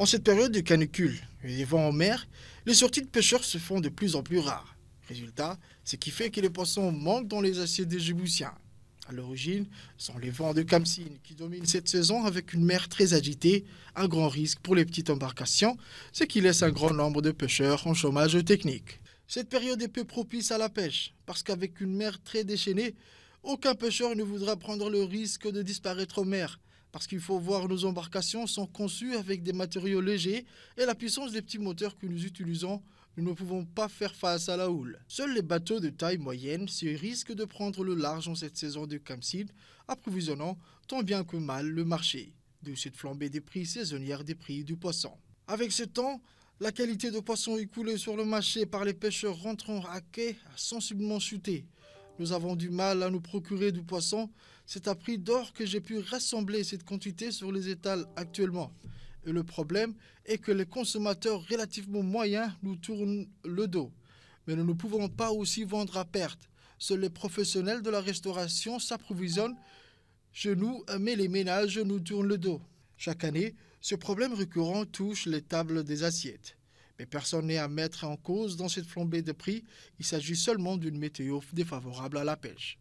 En cette période de canicule et des vents en mer, les sorties de pêcheurs se font de plus en plus rares. Résultat, ce qui fait que les poissons manquent dans les assiettes des Djiboutiens. À l'origine, sont les vents de Kamsin qui dominent cette saison avec une mer très agitée, un grand risque pour les petites embarcations, ce qui laisse un grand nombre de pêcheurs en chômage technique. Cette période est peu propice à la pêche, parce qu'avec une mer très déchaînée, aucun pêcheur ne voudra prendre le risque de disparaître en mer, parce qu'il faut voir, nos embarcations sont conçues avec des matériaux légers et la puissance des petits moteurs que nous utilisons, nous ne pouvons pas faire face à la houle. Seuls les bateaux de taille moyenne se risquent de prendre le large en cette saison de Camcide, approvisionnant tant bien que mal le marché. De cette flambée des prix saisonnières des prix du poisson. Avec ce temps, la qualité de poisson écoulée sur le marché par les pêcheurs rentrant à quai a sensiblement chuté. Nous avons du mal à nous procurer du poisson. C'est à prix d'or que j'ai pu rassembler cette quantité sur les étals actuellement. Et le problème est que les consommateurs relativement moyens nous tournent le dos. Mais nous ne pouvons pas aussi vendre à perte. Seuls les professionnels de la restauration s'approvisionnent chez nous, mais les ménages nous tournent le dos. Chaque année, ce problème récurrent touche les tables des assiettes. Mais personne n'est à mettre en cause dans cette flambée de prix, il s'agit seulement d'une météo défavorable à la pêche.